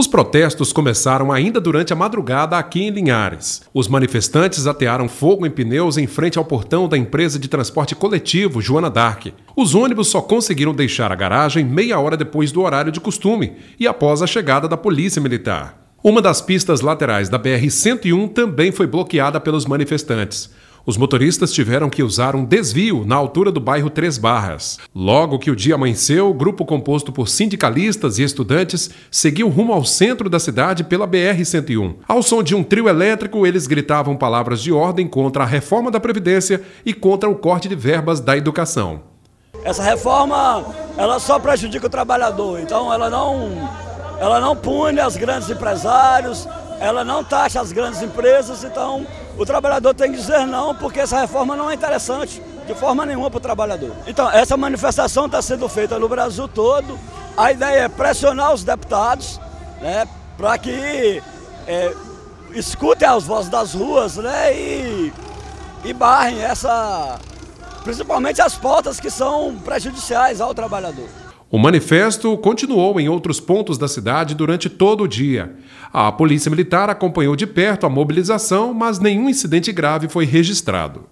Os protestos começaram ainda durante a madrugada aqui em Linhares. Os manifestantes atearam fogo em pneus em frente ao portão da empresa de transporte coletivo Joana Dark. Os ônibus só conseguiram deixar a garagem meia hora depois do horário de costume e após a chegada da polícia militar. Uma das pistas laterais da BR-101 também foi bloqueada pelos manifestantes. Os motoristas tiveram que usar um desvio na altura do bairro Três Barras. Logo que o dia amanheceu, o grupo composto por sindicalistas e estudantes seguiu rumo ao centro da cidade pela BR-101. Ao som de um trio elétrico, eles gritavam palavras de ordem contra a reforma da Previdência e contra o corte de verbas da educação. Essa reforma, ela só prejudica o trabalhador, então ela não, ela não pune os grandes empresários, ela não taxa as grandes empresas, então o trabalhador tem que dizer não, porque essa reforma não é interessante de forma nenhuma para o trabalhador. Então, essa manifestação está sendo feita no Brasil todo. A ideia é pressionar os deputados né, para que é, escutem as vozes das ruas né, e, e barrem essa, principalmente as pautas que são prejudiciais ao trabalhador. O manifesto continuou em outros pontos da cidade durante todo o dia. A Polícia Militar acompanhou de perto a mobilização, mas nenhum incidente grave foi registrado.